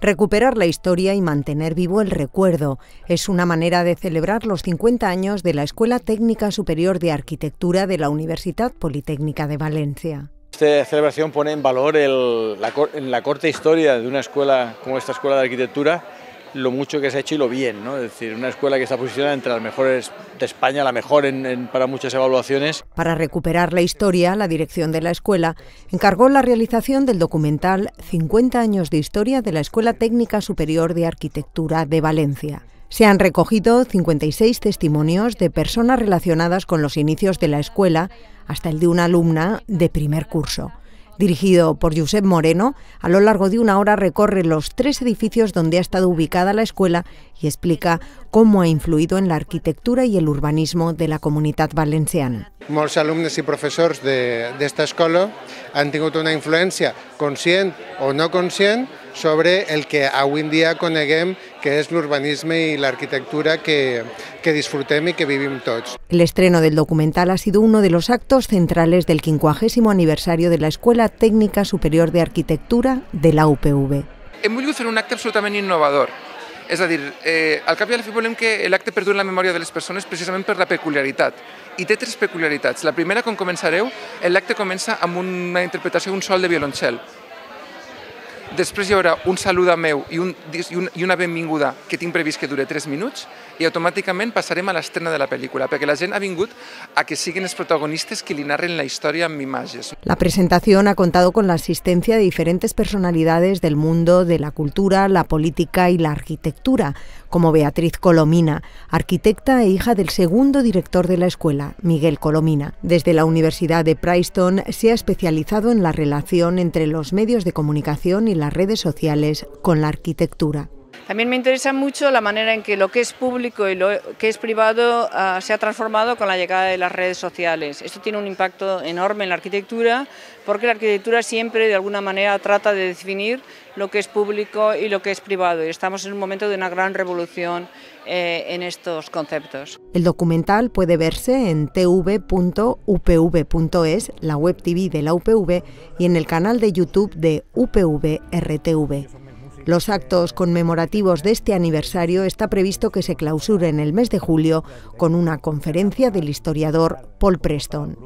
Recuperar la historia y mantener vivo el recuerdo es una manera de celebrar los 50 años de la Escuela Técnica Superior de Arquitectura de la Universidad Politécnica de Valencia. Esta celebración pone en valor la, la corta historia de una escuela como esta Escuela de Arquitectura lo mucho que se ha hecho y lo bien, ¿no? Es decir, una escuela que está posicionada entre las mejores de España, la mejor para muchas evaluaciones. Para recuperar la historia, la dirección de la escuela encargó la realización del documental 50 años de historia de la Escuela Técnica Superior de Arquitectura de Valencia. Se han recogido 56 testimonios de personas relacionadas con los inicios de la escuela, hasta el de una alumna de primer curso dirigido por Josep Moreno, a lo largo de una hora recorre los tres edificios donde ha estado ubicada la escuela y explica cómo ha influido en la arquitectura y el urbanismo de la comunidad valenciana. alumnos y profesores de esta escuela han tenido una influencia consciente o no consciente sobre el que avui en dia coneguem que és l'urbanisme i l'arquitectura que, que disfrutem i que vivim tots. L'estreno del documental ha sido uno de los actos centrales del 50 aniversario de la Escuela Técnica Superior de Arquitectura de la UPV. Hem volgut fer un acte absolutament innovador, és a dir, eh, al cap i a la fi volem que l'acte perdure la memòria de les persones precisament per la peculiaritat. I té tres peculiaritats. La primera, com començareu, l'acte comença amb una interpretació d'un sol de violoncel, ...después hi haurà un saludo meu y un, una benvinguda que tinc previst que dure tres minutos... ...y automáticamente pasaremos a la l'estrena de la película... perquè la gent ha vingut a que siguin els protagonistes que li narren la història amb imatges. La presentación ha contado con la asistencia de diferentes personalidades del mundo de la cultura, la política y la arquitectura, como Beatriz Colomina, arquitecta e hija del segundo director de la escuela, Miguel Colomina. Desde la Universidad de Princeton se ha especializado en la relación entre los medios de comunicación y las redes sociales con la arquitectura. También me interesa mucho la manera en que lo que es público y lo que es privado ah, se ha transformado con la llegada de las redes sociales. Esto tiene un impacto enorme en la arquitectura porque la arquitectura siempre de alguna manera trata de definir lo que es público y lo que es privado y estamos en un momento de una gran revolución eh, en estos conceptos. El documental puede verse en tv.upv.es, la web TV de la UPV y en el canal de YouTube de UPVRTV. Los actos conmemorativos de este aniversario está previsto que se clausuren en el mes de julio con una conferencia del historiador Paul Preston.